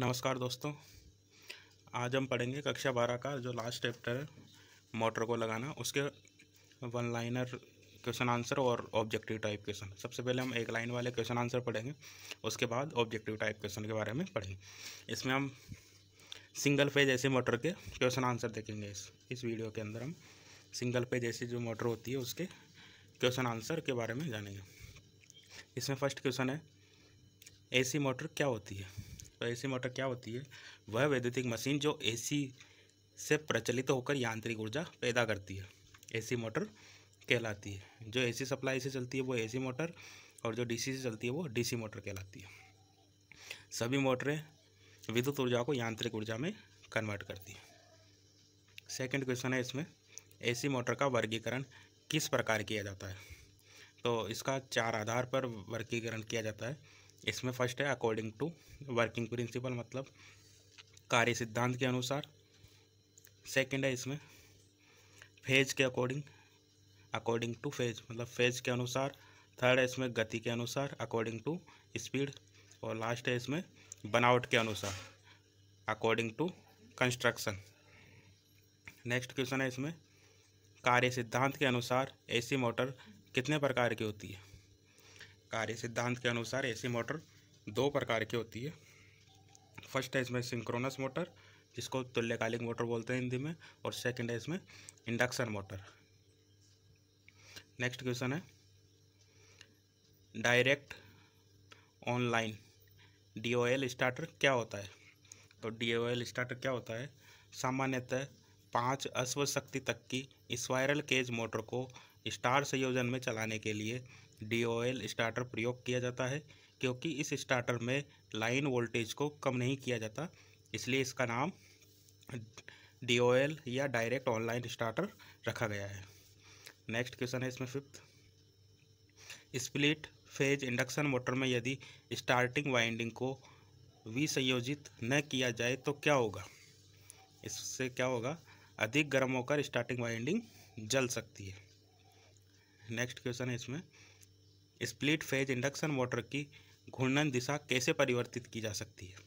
नमस्कार दोस्तों आज हम पढ़ेंगे कक्षा बारह का जो लास्ट चैप्टर है मोटर को लगाना उसके वन लाइनर क्वेश्चन आंसर और ऑब्जेक्टिव टाइप क्वेश्चन सबसे पहले हम एक लाइन वाले क्वेश्चन आंसर पढ़ेंगे उसके बाद ऑब्जेक्टिव टाइप क्वेश्चन के बारे में पढ़ेंगे इसमें हम सिंगल पेज ऐसे मोटर के क्वेश्चन आंसर देखेंगे इस इस वीडियो के अंदर हम सिंगल पेज ऐसी जो मोटर होती है उसके क्वेश्चन आंसर के बारे में जानेंगे इसमें फर्स्ट क्वेश्चन है एसी मोटर क्या होती है तो एसी मोटर क्या होती है वह वैद्युतिक मशीन जो एसी से प्रचलित होकर यांत्रिक ऊर्जा पैदा करती है एसी मोटर कहलाती है जो एसी सप्लाई से चलती है वो एसी मोटर और जो डीसी से चलती है वो डीसी मोटर कहलाती है सभी मोटरें विद्युत ऊर्जा को यांत्रिक ऊर्जा में कन्वर्ट करती है सेकेंड क्वेश्चन है इसमें एसी मोटर का वर्गीकरण किस प्रकार किया जाता है तो इसका चार आधार पर वर्गीकरण किया जाता है इसमें फर्स्ट है अकॉर्डिंग टू वर्किंग प्रिंसिपल मतलब कार्य सिद्धांत के अनुसार सेकंड है इसमें फेज के अकॉर्डिंग अकॉर्डिंग टू फेज मतलब फेज के अनुसार थर्ड है इसमें गति के अनुसार अकॉर्डिंग टू स्पीड और लास्ट है इसमें बनावट के अनुसार according to construction next question है इसमें कार्य सिद्धांत के अनुसार एसी मोटर कितने प्रकार की होती है कार्य सिद्धांत के अनुसार ऐसी मोटर दो प्रकार की होती है फर्स्ट है इसमें सिंक्रोनस मोटर जिसको तुल्यकालिक मोटर बोलते हैं हिंदी में और सेकंड है इसमें इंडक्शन मोटर नेक्स्ट क्वेश्चन है direct online D O L starter क्या होता है तो डी ओ एल स्टार्टर क्या होता है सामान्यतः पाँच अश्व शक्ति तक की स्वायरल केज मोटर को स्टार संयोजन में चलाने के लिए डी स्टार्टर प्रयोग किया जाता है क्योंकि इस स्टार्टर में लाइन वोल्टेज को कम नहीं किया जाता इसलिए इसका नाम डी या डायरेक्ट ऑनलाइन स्टार्टर रखा गया है नेक्स्ट क्वेश्चन है इसमें fifth split phase induction motor में यदि स्टार्टिंग वाइंडिंग को विसंयोजित न किया जाए तो क्या होगा इससे क्या होगा अधिक गर्म होकर स्टार्टिंग वाइंडिंग जल सकती है नेक्स्ट क्वेश्चन है इसमें स्प्लिट फेज इंडक्शन मोटर की घूर्णन दिशा कैसे परिवर्तित की जा सकती है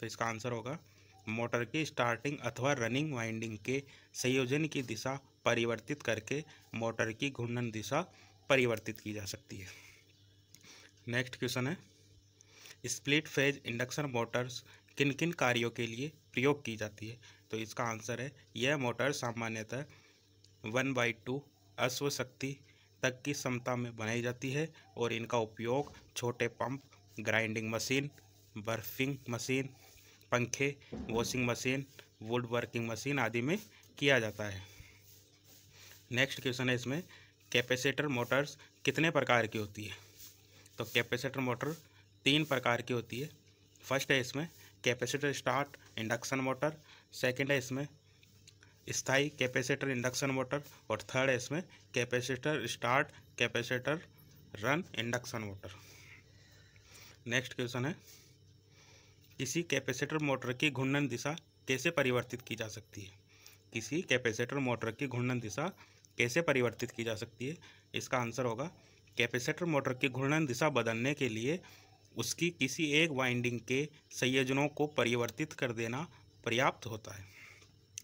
तो इसका आंसर होगा मोटर की स्टार्टिंग अथवा रनिंग वाइंडिंग के संयोजन की दिशा परिवर्तित करके मोटर की घूर्णन दिशा परिवर्तित की जा सकती है नेक्स्ट क्वेश्चन है स्प्लिट फेज इंडक्शन मोटर्स किन किन कार्यों के लिए प्रयोग की जाती है तो इसका आंसर है यह मोटर सामान्यतः वन बाई टू अश्व शक्ति तक की क्षमता में बनाई जाती है और इनका उपयोग छोटे pump grinding machine buffing machine पंखे washing machine wood working machine आदि में किया जाता है नेक्स्ट क्वेश्चन है इसमें कैपेसिटर मोटर्स कितने प्रकार की होती है तो कैपेसिटर मोटर तीन प्रकार की होती है फर्स्ट है इसमें capacitor start induction motor second है इसमें स्थाई कैपेसिटर इंडक्शन मोटर और थर्ड है इसमें capacitor start capacitor run induction motor next question है किसी कैपेसिटर मोटर की घूर्णन दिशा कैसे परिवर्तित की जा सकती है किसी कैपेसिटर मोटर की घूर्णन दिशा कैसे परिवर्तित की जा सकती है इसका आंसर होगा कैपेसिटर मोटर की घूर्णन दिशा बदलने के लिए उसकी किसी एक वाइंडिंग के संयोजनों को परिवर्तित कर देना पर्याप्त होता है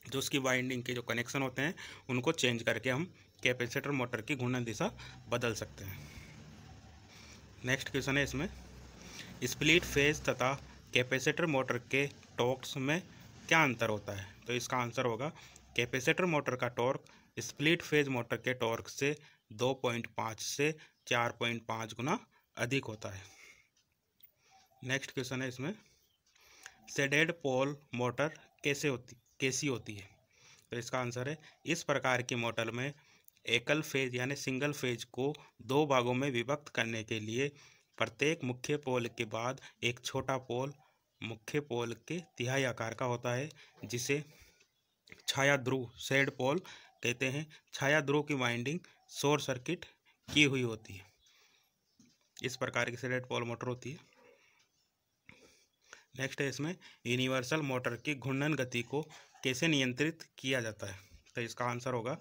जो तो उसकी वाइंडिंग के जो कनेक्शन होते हैं उनको चेंज करके हम कैपेसिटर मोटर की घूर्णन दिशा बदल सकते हैं नेक्स्ट क्वेश्चन है इसमें स्प्लिट फेज तथा कैपेसिटर मोटर के टॉर्क्स में क्या अंतर होता है तो इसका आंसर होगा कैपेसिटर मोटर का टॉर्क स्प्लिट फेज मोटर के टॉर्क से 2.5 से 4.5 गुना अधिक होता है नेक्स्ट क्वेश्चन है इसमें सेडेड पोल मोटर कैसे होती कैसी होती है तो इसका आंसर है इस प्रकार की मोटर में एकल फेज यानी सिंगल फेज को दो भागों में विभक्त करने के लिए प्रत्येक मुख्य पोल के बाद एक छोटा पोल मुख्य पोल के तिहाई आकार का होता है जिसे छाया ध्रुव सेड पोल कहते हैं छाया ध्रुव की वाइंडिंग शॉर्ट सर्किट की हुई होती है इस प्रकार की सेड पोल मोटर होती है नेक्स्ट है इसमें यूनिवर्सल मोटर की घूर्णन गति को कैसे नियंत्रित किया जाता है तो इसका आंसर होगा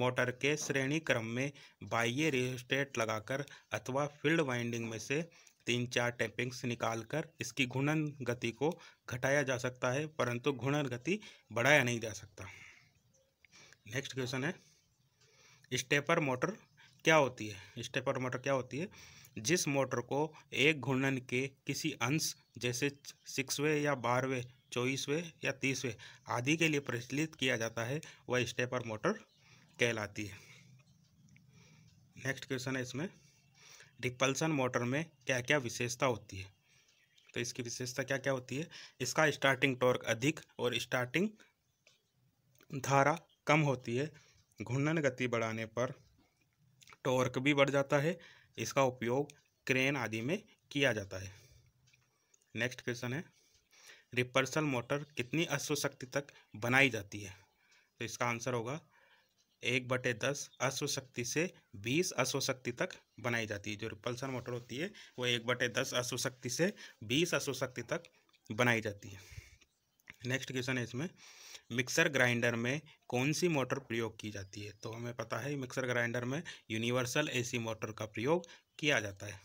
मोटर के श्रेणी क्रम में बाह्य रिस्टेट लगाकर अथवा फील्ड वाइंडिंग में से तीन चार टैपिंग्स निकालकर इसकी घूर्णन गति को घटाया जा सकता है परंतु घूर्णन गति बढ़ाया नहीं जा सकता नेक्स्ट क्वेश्चन है स्टेपर मोटर क्या होती है स्टेपर मोटर क्या होती है जिस मोटर को एक घूर्णन के किसी अंश जैसे सिक्सवे या बारहवें चौबीसवें या तीसवें आदि के लिए प्रचलित किया जाता है वह स्टेपर मोटर कहलाती है नेक्स्ट क्वेश्चन है इसमें डिपल्सन मोटर में क्या क्या विशेषता होती है तो इसकी विशेषता क्या क्या होती है इसका स्टार्टिंग टॉर्क अधिक और स्टार्टिंग धारा कम होती है घूर्णन गति बढ़ाने पर टॉर्क भी बढ़ जाता है इसका उपयोग क्रेन आदि में किया जाता है नेक्स्ट क्वेश्चन है रिपर्सल मोटर कितनी अश्व शक्ति तक बनाई जाती है तो इसका आंसर होगा एक बटे दस अश्व शक्ति से बीस अश्व शक्ति तक बनाई जाती है जो रिपल्सर मोटर होती है वो एक बटे दस अश्व शक्ति से बीस अश्व शक्ति तक बनाई जाती है नेक्स्ट क्वेश्चन है इसमें मिक्सर ग्राइंडर में कौन सी मोटर प्रयोग की जाती है तो हमें पता है मिक्सर ग्राइंडर में यूनिवर्सल एसी मोटर का प्रयोग किया जाता है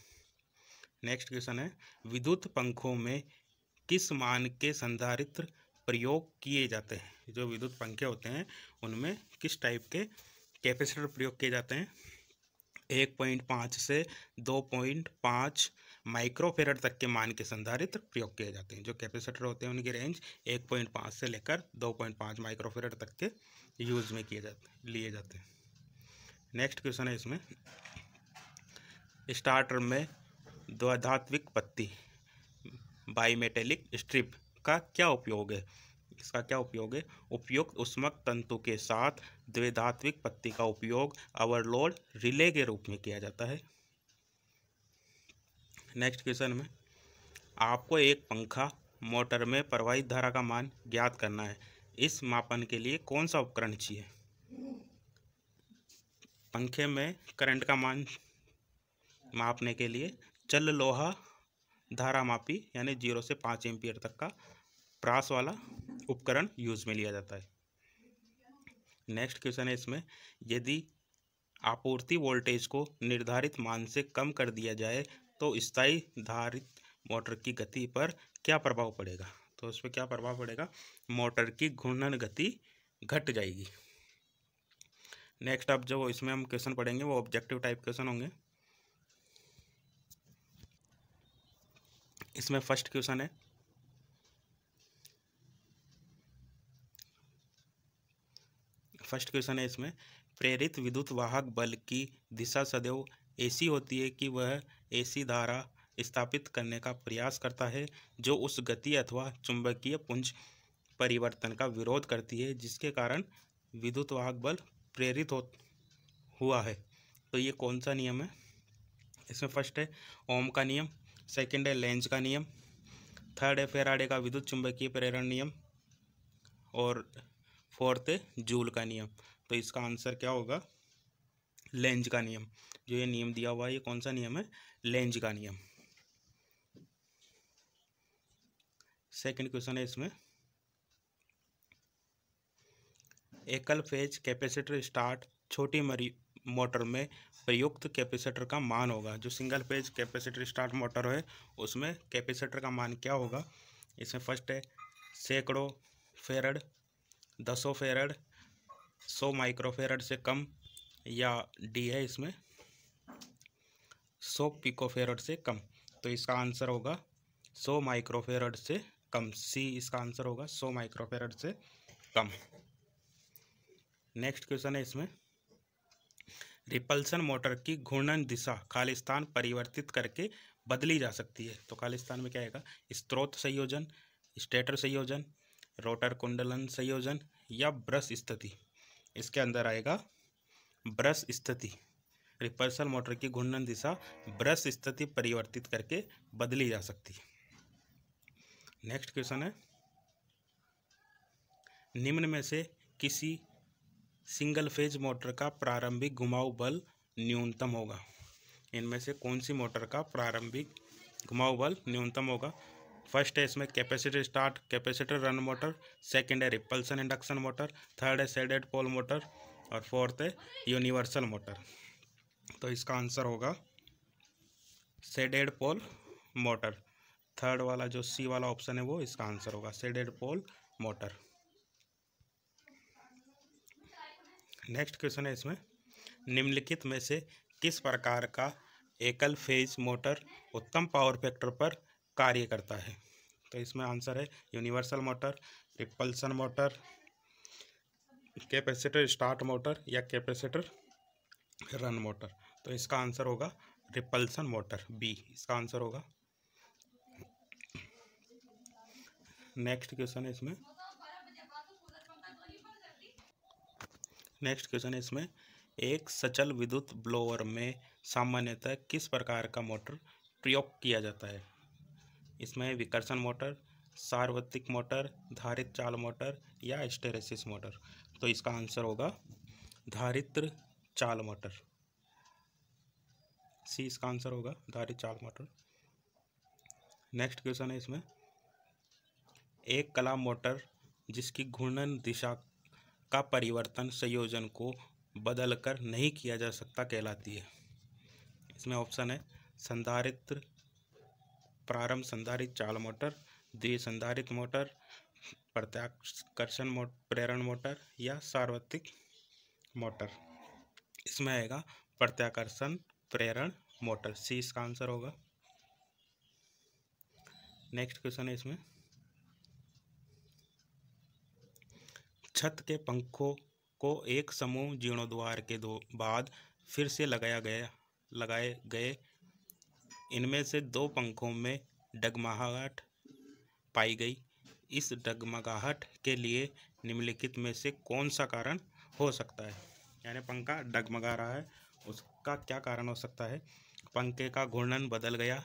नेक्स्ट क्वेश्चन है विद्युत पंखों में किस मान के संधारित्र प्रयोग किए जाते हैं जो विद्युत पंखे होते हैं उनमें किस टाइप के कैपेसिटर प्रयोग किए जाते हैं एक पॉइंट पाँच से दो पॉइंट पाँच माइक्रोफेरड तक के मान के संधारित्र प्रयोग किए जाते हैं जो कैपेसिटर होते हैं उनकी रेंज एक पॉइंट पाँच से लेकर दो पॉइंट पाँच माइक्रोफेरड तक के यूज में किए जाते लिए जाते हैं नेक्स्ट क्वेश्चन है इसमें स्टार्टर में द्वधात्विक पत्ती बाईमेटेलिक स्ट्रिप का क्या उपयोग है इसका क्या उपयोग है उपयुक्त उष्मक तंतु के साथ द्विधात्विक पत्ती का उपयोग ओवरलोड रिले के रूप में किया जाता है नेक्स्ट क्वेश्चन में आपको एक पंखा मोटर में प्रवाहित धारा का मान ज्ञात करना है इस मापन के लिए कौन सा उपकरण चाहिए पंखे में करंट का मान मापने के लिए चल लोहा धारा मापी यानी जीरो से पाँच एम्पियर तक का प्रास वाला उपकरण यूज में लिया जाता है नेक्स्ट क्वेश्चन है इसमें यदि आपूर्ति वोल्टेज को निर्धारित मान से कम कर दिया जाए तो स्थायी धारित मोटर की गति पर क्या प्रभाव पड़ेगा तो उस पर क्या प्रभाव पड़ेगा मोटर की घूर्णन गति घट जाएगी नेक्स्ट अब जो इसमें हम क्वेश्चन पढ़ेंगे वो ऑब्जेक्टिव टाइप क्वेश्चन होंगे इसमें फर्स्ट क्वेश्चन है फर्स्ट क्वेश्चन है इसमें प्रेरित विद्युत वाहक बल की दिशा सदैव ऐसी होती है कि वह ऐसी धारा स्थापित करने का प्रयास करता है जो उस गति अथवा चुंबकीय पुंज परिवर्तन का विरोध करती है जिसके कारण विद्युत वाहक बल प्रेरित हो हुआ है तो ये कौन सा नियम है इसमें फर्स्ट है ओम का नियम सेकेंड है लेंज का नियम थर्ड है फेराडे का विद्युत चुंबकीय प्रेरण नियम और फोर्थ है जूल का नियम तो इसका आंसर क्या होगा लेंज का नियम जो ये नियम दिया हुआ है ये कौन सा नियम है लेंज का नियम सेकंड क्वेश्चन है इसमें एकल फेज कैपेसिटर स्टार्ट छोटी मोटर में प्रयुक्त कैपेसिटर का मान होगा जो single phase capacitor start motor है उसमें कैपेसिटर का मान क्या होगा इसमें फर्स्ट है सैकड़ों फेरड दसों फेरड सौ माइक्रोफेरड से कम या डी है इसमें सौ पिकोफेरड से कम तो इसका आंसर होगा सौ माइक्रोफेरड से कम सी इसका आंसर होगा सौ माइक्रोफेरड से कम नेक्स्ट क्वेश्चन है इसमें रिपल्सन मोटर की घूर्णन दिशा खालिस्तान परिवर्तित करके बदली जा सकती है तो खालिस्तान में क्या आएगा स्त्रोत संयोजन स्टेटर संयोजन रोटर कुंडलन संयोजन या ब्रश स्थिति इसके अंदर आएगा ब्रश स्थिति रिपल्सन मोटर की घूर्णन दिशा ब्रश स्थिति परिवर्तित करके बदली जा सकती है नेक्स्ट क्वेश्चन है निम्न में से किसी सिंगल फेज मोटर का प्रारंभिक घुमाव बल न्यूनतम होगा इनमें से कौन सी मोटर का प्रारंभिक घुमाव बल न्यूनतम होगा फर्स्ट है इसमें capacitor start capacitor run motor second है रिपल्सन इंडक्शन मोटर थर्ड है सेडेड पोल मोटर और फोर्थ है यूनिवर्सल मोटर तो इसका आंसर होगा सेडेड पोल मोटर थर्ड वाला जो सी वाला ऑप्शन है वो इसका आंसर होगा shaded pole motor next question है इसमें निम्नलिखित में से किस प्रकार का एकल फेज मोटर उत्तम पावर फैक्टर पर कार्य करता है तो इसमें आंसर है universal motor repulsion motor capacitor start motor या कैपेसिटर रन मोटर तो इसका आंसर होगा रिपल्सन मोटर बी इसका आंसर होगा नेक्स्ट क्वेश्चन है इसमें नेक्स्ट क्वेश्चन है इसमें एक सचल विद्युत ब्लोअर में सामान्यतः किस प्रकार का मोटर प्रयोग किया जाता है इसमें विकर्षण मोटर सार्वत्रिक मोटर धारित चाल मोटर या स्टेरेसिस मोटर तो इसका आंसर होगा धारित्र चाल मोटर सी इसका आंसर होगा धारित चाल मोटर नेक्स्ट क्वेश्चन है इसमें एक कला मोटर जिसकी घूर्णन दिशा का परिवर्तन संयोजन को बदलकर नहीं किया जा सकता कहलाती है इसमें ऑप्शन है संधारित्र प्रारंभ संधारित चाल मोटर द्वि संधारित मोटर प्रत्याकर्षण मोट प्रेरण मोटर या सार्वत्रिक मोटर इसमें आएगा प्रत्याकर्षण प्रेरण मोटर सी इसका आंसर होगा नेक्स्ट क्वेश्चन है इसमें छत के पंखों को एक समूह जीर्णोद्वार के दो बाद फिर से लगाया गया लगाए गए इनमें से दो पंखों में डगमगाहट पाई गई इस डगमगाहट के लिए निम्नलिखित में से कौन सा कारण हो सकता है यानी पंखा डगमगा रहा है उसका क्या कारण हो सकता है पंखे का घूर्णन बदल गया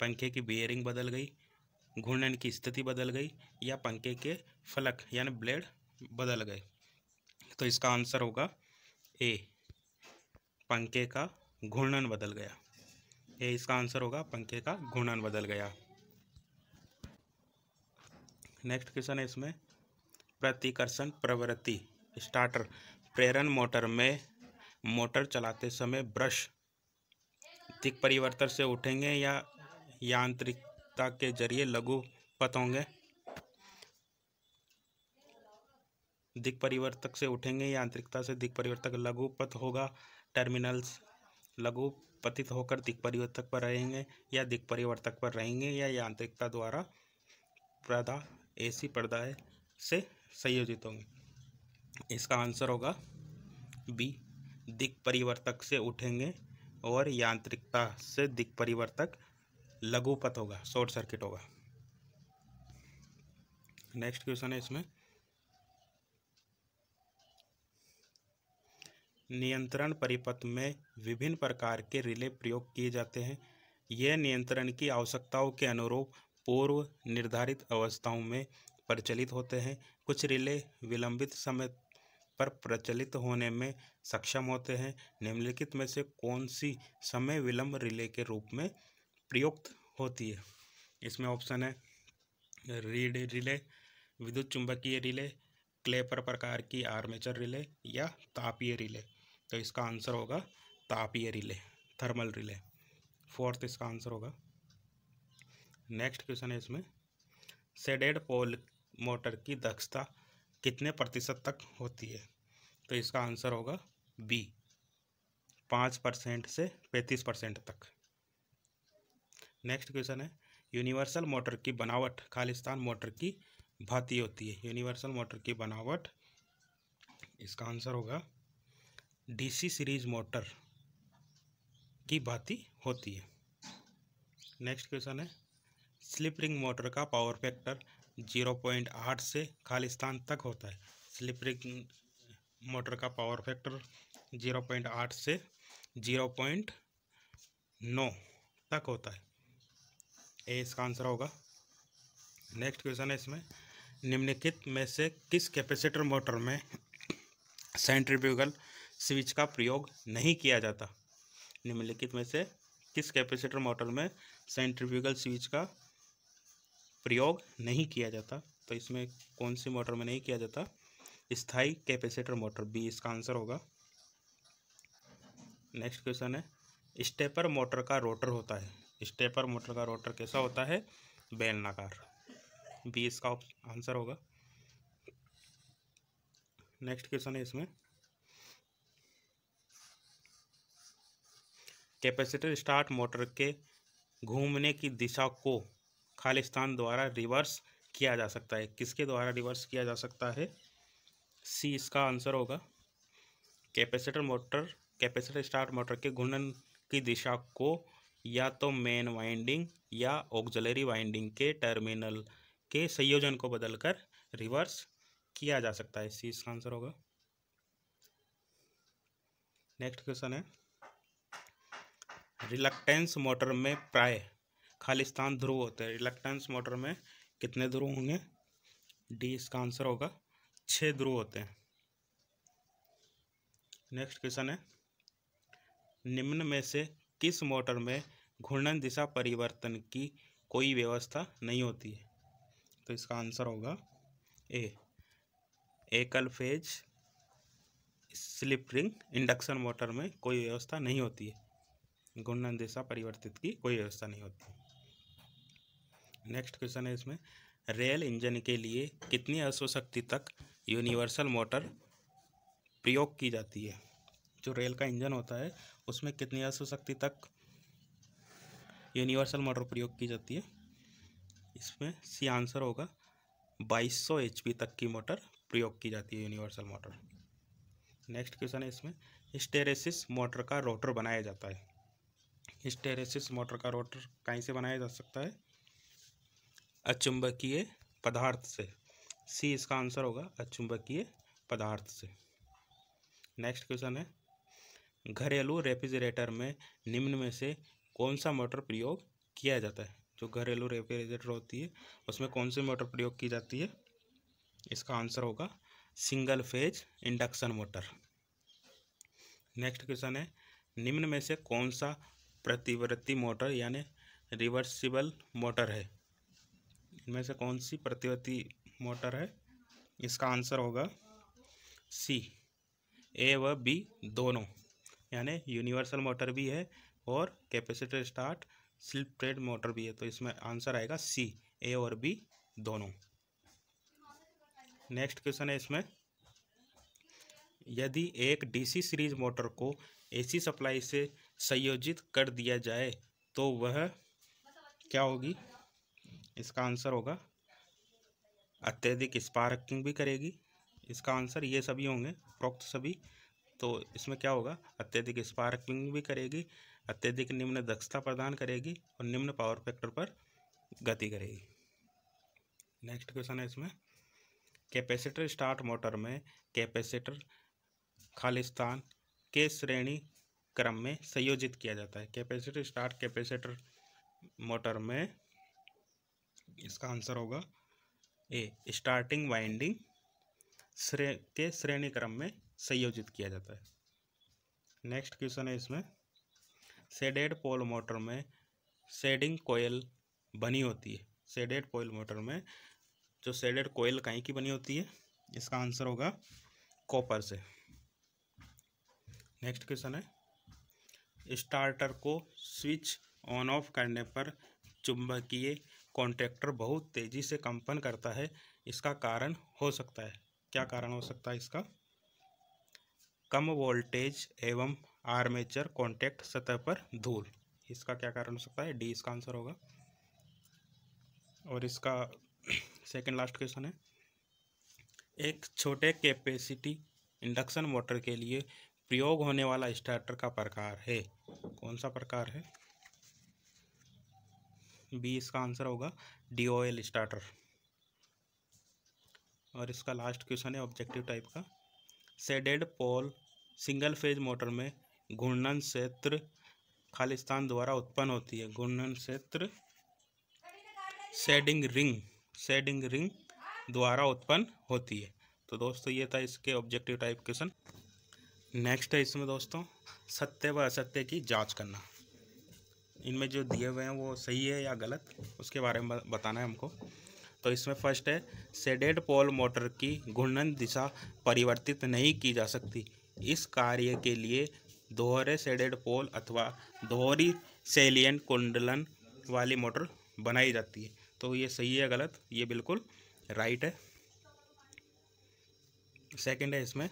पंखे की बियरिंग बदल गई घूर्णन की स्थिति बदल गई या पंखे के फलक यानी ब्लेड बदल गए तो इसका आंसर होगा ए पंखे का घूर्णन बदल गया ए इसका आंसर होगा पंखे का घूर्णन बदल गया नेक्स्ट क्वेश्चन है इसमें प्रतिकर्षण प्रवृत्ति स्टार्टर प्रेरण मोटर में मोटर चलाते समय ब्रश दिक परिवर्तन से उठेंगे या यांत्रिकता के जरिए लघु पत होंगे दिक परिवर्तक से उठेंगे या आंतरिकता से दिक परिवर्तक लघुपथ होगा टर्मिनल्स लघु पतित होकर दिक परिवर्तक पर रहेंगे या दिक परिवर्तक पर रहेंगे या यांत्रिकता द्वारा पर्दा एसी पर्दा से संयोजित होंगे इसका आंसर होगा बी दिक परिवर्तक से उठेंगे और यांत्रिकता से दिक परिवर्तक लघुपथ होगा शॉर्ट सर्किट होगा नेक्स्ट क्वेश्चन है इसमें नियंत्रण परिपथ में विभिन्न प्रकार के रिले प्रयोग किए जाते हैं यह नियंत्रण की आवश्यकताओं के अनुरूप पूर्व निर्धारित अवस्थाओं में प्रचलित होते हैं कुछ रिले विलंबित समय पर प्रचलित होने में सक्षम होते हैं निम्नलिखित में से कौन सी समय विलंब रिले के रूप में प्रयुक्त होती है इसमें ऑप्शन है रीड रिले विद्युत चुंबकीय रिले क्लेपर प्रकार की आर्मेचर रिले या तापीय रिले तो इसका आंसर होगा तापीय रिले थर्मल रिले फोर्थ इसका आंसर होगा नेक्स्ट क्वेश्चन है इसमें सेडेड पोल मोटर की दक्षता कितने प्रतिशत तक होती है तो इसका आंसर होगा बी पाँच परसेंट से पैंतीस परसेंट तक नेक्स्ट क्वेश्चन है यूनिवर्सल मोटर की बनावट खालिस्तान मोटर की भांति होती है यूनिवर्सल मोटर की बनावट इसका आंसर होगा डीसी सीरीज मोटर की भांति होती है नेक्स्ट क्वेश्चन है स्लिप रिंग मोटर का पावर फैक्टर जीरो पॉइंट आठ से खाली स्थान तक होता है स्लिप रिंग मोटर का पावर फैक्टर जीरो पॉइंट आठ से जीरो पॉइंट नौ तक होता है ए इसका आंसर होगा नेक्स्ट क्वेश्चन है इसमें निम्नलिखित में से किस कैपेसिटर मोटर में सेंट्रीफ्यूगल स्विच का प्रयोग नहीं किया जाता निम्नलिखित में से किस कैपेसिटर मोटर में सेंट्रिफ्यूगल स्विच का प्रयोग नहीं किया जाता तो इसमें कौन सी मोटर में नहीं किया जाता स्थाई कैपेसिटर मोटर बी इसका आंसर होगा नेक्स्ट क्वेश्चन है स्टेपर मोटर का रोटर होता है स्टेपर मोटर का रोटर कैसा होता है बेलनाकार बी इसका आंसर होगा नेक्स्ट क्वेश्चन है इसमें कैपेसिटर स्टार्ट मोटर के घूमने की दिशा को खालिस्तान द्वारा रिवर्स किया जा सकता है किसके द्वारा रिवर्स किया जा सकता है सी इसका आंसर होगा capacitor motor capacitor start motor के घूर्णन की दिशा को या तो मेन वाइंडिंग या ऑक्जलरी वाइंडिंग के टर्मिनल के संयोजन को बदलकर रिवर्स किया जा सकता है सी इसका आंसर होगा नेक्स्ट क्वेश्चन है रिलक्टेंस मोटर में प्राय खालिस्तान ध्रुव होते हैं रिलक्टेंस मोटर में कितने ध्रुव होंगे डी इसका आंसर होगा छः ध्रुव होते हैं नेक्स्ट क्वेश्चन है निम्न में से किस मोटर में घूर्णन दिशा परिवर्तन की कोई व्यवस्था नहीं होती है तो इसका आंसर होगा ए एकल phase slip ring induction motor में कोई व्यवस्था नहीं होती है गुणन दिशा परिवर्तित की कोई व्यवस्था नहीं होती नेक्स्ट क्वेश्चन है इसमें रेल इंजन के लिए कितनी अश्वशक्ति तक यूनिवर्सल मोटर प्रयोग की जाती है जो रेल का इंजन होता है उसमें कितनी अश्वशक्ति तक यूनिवर्सल मोटर प्रयोग की जाती है इसमें सी आंसर होगा 2200 पी तक की मोटर प्रयोग की जाती है यूनिवर्सल मोटर नेक्स्ट क्वेश्चन है इसमें स्टेरेसिस मोटर का रोटर बनाया जाता है हिस्टेरेसिस मोटर का रोटर कहीं से बनाया जा सकता है अचुंबकीय पदार्थ से सी इसका आंसर होगा अचुंबकीय पदार्थ से नेक्स्ट क्वेश्चन है घरेलू रेफ्रिजरेटर में निम्न में से कौन सा मोटर प्रयोग किया जाता है जो घरेलू रेफ्रिजरेटर होती है उसमें कौन सी मोटर प्रयोग की जाती है इसका आंसर होगा single phase induction motor next question है निम्न में से कौन सा प्रतिवर्ती मोटर यानी रिवर्सिबल मोटर है इनमें से कौन सी प्रतिवर्ती मोटर है इसका आंसर होगा सी ए व बी दोनों यानी यूनिवर्सल मोटर भी है और कैपेसिटर स्टार्ट स्लिप ट्रेड मोटर भी है तो इसमें आंसर आएगा सी ए और बी दोनों नेक्स्ट क्वेश्चन है इसमें यदि एक डीसी सीरीज मोटर को एसी सप्लाई से संयोजित कर दिया जाए तो वह क्या होगी इसका आंसर होगा अत्यधिक स्पार्किंग भी करेगी इसका आंसर ये सभी होंगे उपरोक्त सभी तो इसमें क्या होगा अत्यधिक स्पार्किंग भी करेगी अत्यधिक निम्न दक्षता प्रदान करेगी और निम्न पावर फैक्टर पर गति करेगी नेक्स्ट क्वेश्चन है इसमें कैपेसिटर स्टार्ट मोटर में कैपेसिटर खालिस्तान के श्रेणी क्रम में संयोजित किया जाता है कैपेसिटर स्टार्ट कैपेसिटर मोटर में इसका आंसर होगा ए स्टार्टिंग वाइंडिंग श्रे के श्रेणी क्रम में संयोजित किया जाता है नेक्स्ट क्वेश्चन है इसमें सेडेड पोल मोटर में सेडिंग कोयल बनी होती है सेडेड पोल मोटर में जो सेडेड कोयल कहीं की बनी होती है इसका आंसर होगा कॉपर से नेक्स्ट क्वेश्चन है स्टार्टर को स्विच ऑन ऑफ करने पर चुंबकीय कॉन्ट्रैक्टर बहुत तेज़ी से कंपन करता है इसका कारण हो सकता है क्या कारण हो सकता है इसका कम वोल्टेज एवं आर्मेचर कॉन्टैक्ट सतह पर धूल इसका क्या कारण हो सकता है डी इसका आंसर होगा और इसका सेकंड लास्ट क्वेश्चन है एक छोटे कैपेसिटी इंडक्शन मोटर के लिए प्रयोग होने वाला स्टार्टर का प्रकार है कौन सा प्रकार है बी इसका आंसर होगा डी ओ एल स्टार्टर और इसका लास्ट क्वेश्चन है ऑब्जेक्टिव टाइप का shaded pole single phase motor में घूर्णन क्षेत्र खालिस्तान द्वारा उत्पन्न होती है घूर्णन क्षेत्र सेडिंग रिंग सेडिंग रिंग द्वारा उत्पन्न होती है तो दोस्तों ये था इसके ऑब्जेक्टिव टाइप क्वेश्चन नेक्स्ट है इसमें दोस्तों सत्य व असत्य की जांच करना इनमें जो दिए हुए हैं वो सही है या गलत उसके बारे में बताना है हमको तो इसमें फर्स्ट है सेडेड पोल मोटर की घूर्णन दिशा परिवर्तित नहीं की जा सकती इस कार्य के लिए दोहरे सेडेड पोल अथवा दोहरी सेलियन कुंडलन वाली मोटर बनाई जाती है तो ये सही है गलत ये बिल्कुल राइट है सेकंड है इसमें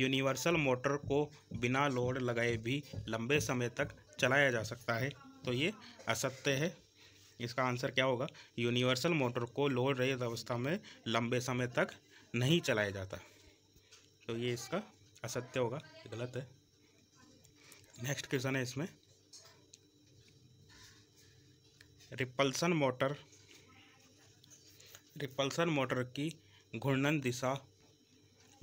यूनिवर्सल मोटर को बिना लोड लगाए भी लंबे समय तक चलाया जा सकता है तो ये असत्य है इसका आंसर क्या होगा यूनिवर्सल मोटर को लोड रहित अवस्था में लंबे समय तक नहीं चलाया जाता तो ये इसका असत्य होगा गलत है नेक्स्ट क्वेश्चन है इसमें रिपल्सन मोटर रिपल्सन मोटर की घूर्णन दिशा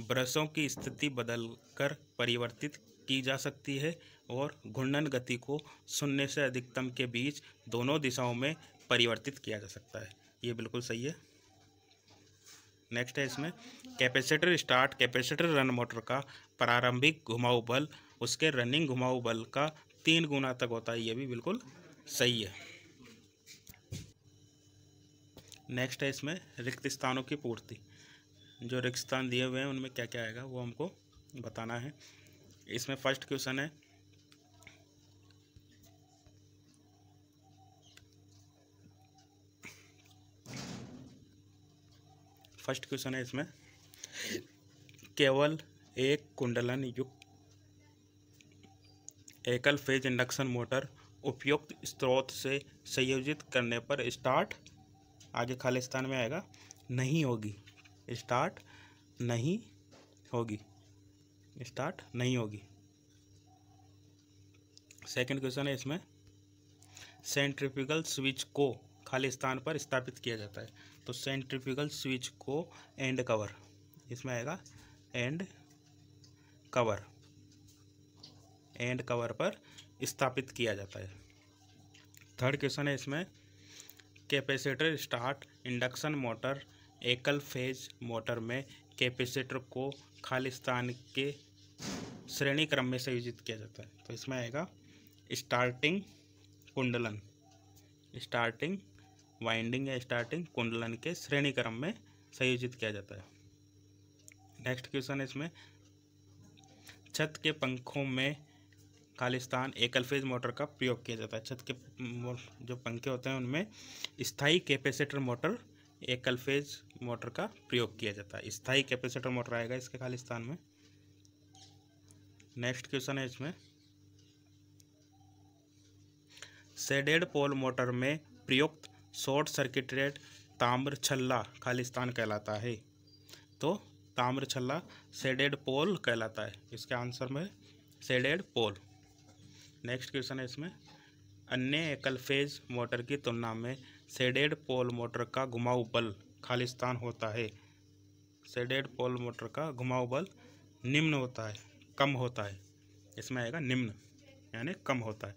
ब्रशों की स्थिति बदलकर परिवर्तित की जा सकती है और घूर्णन गति को शून्य से अधिकतम के बीच दोनों दिशाओं में परिवर्तित किया जा सकता है ये बिल्कुल सही है नेक्स्ट है इसमें capacitor start capacitor run motor का प्रारंभिक घुमाऊ बल उसके रनिंग घुमाऊ बल का तीन गुना तक होता है ये भी बिल्कुल सही है नेक्स्ट है इसमें रिक्त स्थानों की पूर्ति जो रिक्सतान दिए हुए हैं उनमें क्या क्या आएगा वो हमको बताना है इसमें फर्स्ट क्वेश्चन है फर्स्ट क्वेश्चन है इसमें केवल एक कुंडलन युक्त एकल फेज इंडक्शन मोटर उपयुक्त स्रोत से संयोजित करने पर स्टार्ट आगे खालिस्तान में आएगा नहीं होगी स्टार्ट नहीं होगी स्टार्ट नहीं होगी सेकंड क्वेश्चन है इसमें सेंट्रिपिकल स्विच को खाली स्थान पर स्थापित किया जाता है तो सेंट्रिपिकल स्विच को एंड कवर इसमें आएगा एंड कवर एंड कवर पर स्थापित किया जाता है थर्ड क्वेश्चन है इसमें कैपेसिटर स्टार्ट इंडक्शन मोटर एकल फेज मोटर में कैपेसिटर को खालिस्तान के श्रेणी क्रम में संयोजित किया जाता है तो इसमें आएगा स्टार्टिंग कुंडलन स्टार्टिंग वाइंडिंग या स्टार्टिंग कुंडलन के श्रेणी क्रम में संयोजित किया जाता है नेक्स्ट क्वेश्चन है इसमें छत के पंखों में खालिस्तान एकल फेज मोटर का प्रयोग किया जाता है छत के जो पंखे होते हैं उनमें स्थाई कैपेसिटर मोटर एकल फेज मोटर का प्रयोग किया जाता है स्थाई कैपेसिटर मोटर आएगा इसके खाली स्थान में नेक्स्ट क्वेश्चन है इसमें सेडेड पोल मोटर में प्रयुक्त शॉर्ट सर्किट रेट ताम्र छल्ला खालिस्तान कहलाता है तो ताम्र छल्ला सेडेड पोल कहलाता है इसके आंसर में सेडेड पोल नेक्स्ट क्वेश्चन है इसमें अन्य एकल फेज मोटर की तुलना में सेडेड पोल मोटर का घुमाऊ बल खालिस्तान होता है सेडेड पोल मोटर का घुमाऊ बल निम्न होता है कम होता है इसमें आएगा निम्न यानी कम होता है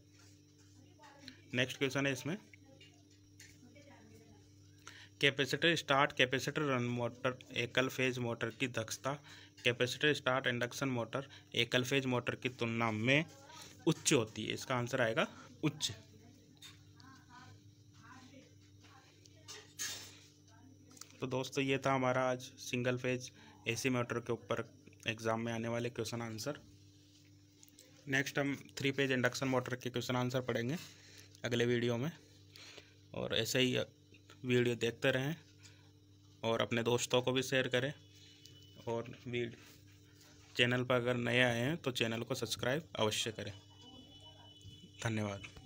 नेक्स्ट क्वेश्चन है इसमें capacitor start capacitor run motor एकल फेज मोटर की दक्षता कैपेसिटर स्टार्ट इंडक्शन मोटर एकल फेज मोटर की तुलना में उच्च होती है इसका आंसर आएगा उच्च तो दोस्तों ये था हमारा आज सिंगल फेज एसी मोटर के ऊपर एग्ज़ाम में आने वाले क्वेश्चन आंसर नेक्स्ट हम थ्री पेज इंडक्शन मोटर के क्वेश्चन आंसर पढ़ेंगे अगले वीडियो में और ऐसे ही वीडियो देखते रहें और अपने दोस्तों को भी शेयर करें और चैनल पर अगर नए आए हैं तो चैनल को सब्सक्राइब अवश्य करें धन्यवाद